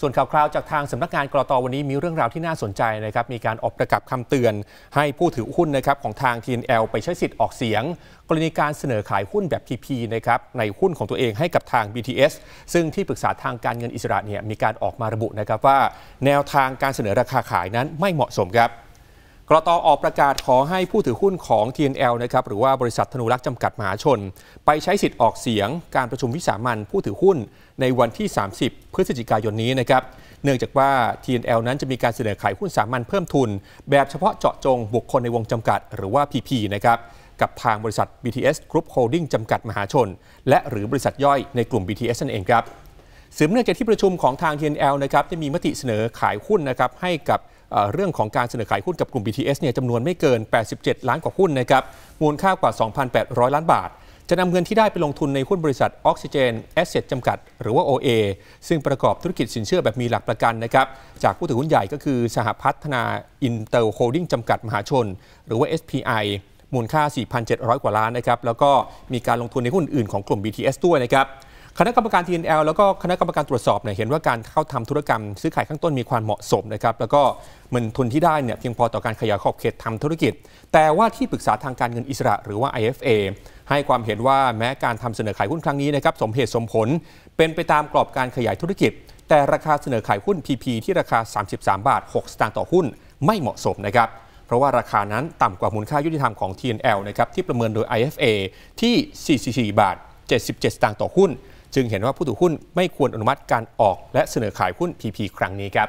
ส่วนข่าวคราว จากทางสำนักงานกรตวันนี้มีเรื่องราวที่น่าสนใจนะครับมีการออกประกาศคำเตือน ให้ผู้ถือหุ้นนะครับของทาง TNL ไปใช้สิทธิ์ออกเสียง กรณีการเสนอขายหุ้นแบบ PP นะครับในหุ้นของตัวเองให้กับทาง BTS ซึ่งที่ปรึกษาทางการเงินอิสระเนี่ยมีการออกมาระบุนะครับว่า แนวทางการเสนอราคาขายนั้นไม่เหมาะสมครับกรตอออกประกาศขอให้ผู้ถือหุ้นของ TNL นะครับหรือว่าบริษัทธนุรักษ์จำกัดมหาชน ไปใช้สิทธิ์ออกเสียงการประชุมวิสามันผู้ถือหุ้นในวันที่ 30 พฤศจิกายนนี้นะครับเนื่องจากว่า TNL นั้นจะมีการเสนอขายหุ้นสามัญเพิ่มทุนแบบเฉพาะเจาะจงบุคคลในวงจำกัดหรือว่า PP นะครับกับทางบริษัท BTS Group Holding จำกัดมหาชน และหรือบริษัทย่อยในกลุ่ม BTS นั่นเองครับสืบเนื่องจากที่ประชุมของทาง TNL นะครับจะมีมติเสนอขายหุ้นนะครับให้กับเรื่องของการเสนอขายหุ้นกับกลุ่ม BTS เนี่ยจำนวนไม่เกิน 87 ล้านกว่าหุ้นนะครับมูลค่ากว่า 2,800 ล้านบาท จะนำเงินที่ได้ไปลงทุนในหุ้นบริษัทออกซิเจนแอสเซทจำกัดหรือว่า OA ซึ่งประกอบธุรกิจสินเชื่อแบบมีหลักประกันนะครับจากผู้ถือหุ้นใหญ่ก็คือสหพัฒนาอินเตอร์โฮลดิ้งจำกัดมหาชน หรือว่า SPI มูลค่า 4,700 กว่าล้านนะครับแล้วก็มีการลงทุนในหุ้นอื่นของกลุ่ม BTS ด้วยนะครับคณะกรรมการ TNL แล้วก็คณะกรรมการตรวจสอบเนี่ยเห็นว่าการเข้าทำธุรกรรมซื้อขายข้างต้นมีความเหมาะสมนะครับแล้วก็เันทุนที่ได้เนี่ยเพียงพอต่อการขยายขอบเขตทำธุรกิจ แต่ว่าที่ปรึกษาทางการเงินอิสระหรือว่า IFA ให้ความเห็นว่าแม้การทำเสนอขายหุ้นครั้งนี้นะครับสมเหตุสมผลเป็นไปตามกรอบการขยายธุรกิจ แต่ราคาเสนอขายหุ้น PP ที่ราคา 33บาท6สตางค์ต่อหุ้นไม่เหมาะสมนะครับเพราะว่าราคานั้นต่ำกว่ามูลค่ายุติธรรมของ TNL นะครับที่ประเมินโดย IFA ที่44บาท77สตางค์ต่อหุ้นจึงเห็นว่าผู้ถือหุ้นไม่ควรอนุมัติการออกและเสนอขายหุ้น PP ครั้งนี้ครับ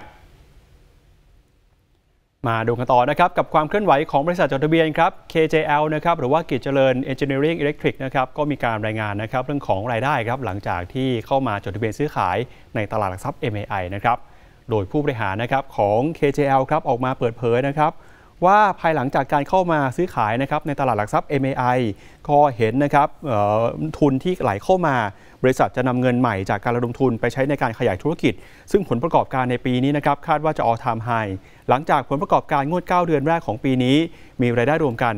มาดูกันต่อนะครับกับความเคลื่อนไหวของบริษัทจดทะเบียนครับ KJL นะครับหรือว่ากิจเจริญ Engineering Electric นะครับก็มีการรายงานนะครับเรื่องของรายได้ครับหลังจากที่เข้ามาจดทะเบียนซื้อขายในตลาดหลักทรัพย์ MAI นะครับ โดยผู้บริหารนะครับของ KJL ครับออกมาเปิดเผยนะครับว่าภายหลังจากการเข้ามาซื้อขายนะครับในตลาดหลักทรัพย์ MAI ก็เห็นนะครับทุนที่ไหลเข้ามา บริษัทจะนำเงินใหม่จากการระดมทุนไปใช้ในการขยายธุรกิจ ซึ่งผลประกอบการในปีนี้นะครับคาดว่าจะออทามไฮหลังจากผลประกอบการงวด 9 เดือนแรกของปีนี้ มีรายได้รวมกัน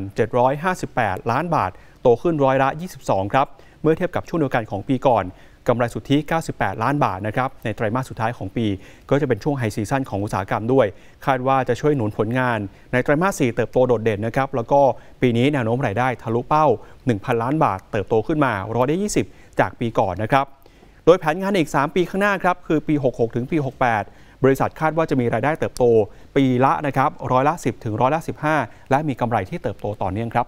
758 ล้านบาท โตขึ้นร้อยละ 22 ครับ เมื่อเทียบกับช่วงเดียวกันของปีก่อนกำไรสุทธิ 98 ล้านบาทนะครับ ในไตรมาสสุดท้ายของปี ก็จะเป็นช่วงไฮซีซั่นของอุตสาหกรรมด้วย คาดว่าจะช่วยหนุนผลงานในไตรมาส 4 เติบโตโดดเด่นนะครับ แล้วก็ปีนี้แนวโน้มรายได้ทะลุเป้า 1,000 ล้านบาท เติบโตขึ้นมาร้อยได้20 จากปีก่อนนะครับ โดยแผนงานอีก 3 ปีข้างหน้าครับ คือปี 66 ถึงปี 68 บริษัทคาดว่าจะมีรายได้เติบโต ปีละนะครับร้อยละ10 ถึงร้อยละ15 และมีกำไรที่เติบโตต่อเนื่องครับ